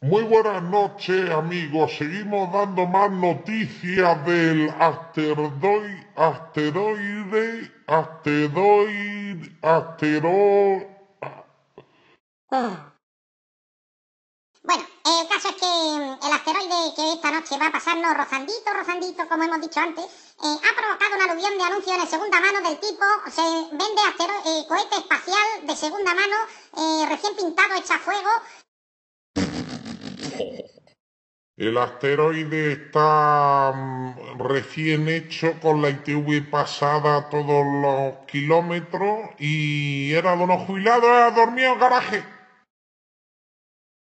Muy buenas noches, amigos. Seguimos dando más noticias del asteroide, asteroide, asteroide, asteroide. Ah. Bueno, el caso es que mm, que esta noche va a pasarnos rozandito, rozandito, como hemos dicho antes, eh, ha provocado una aluvión de anuncios de segunda mano del tipo se vende eh, cohete espacial de segunda mano, eh, recién pintado, hecha fuego. El asteroide está mm, recién hecho con la ITV pasada todos los kilómetros y era de unos jubilados, dormido en garaje.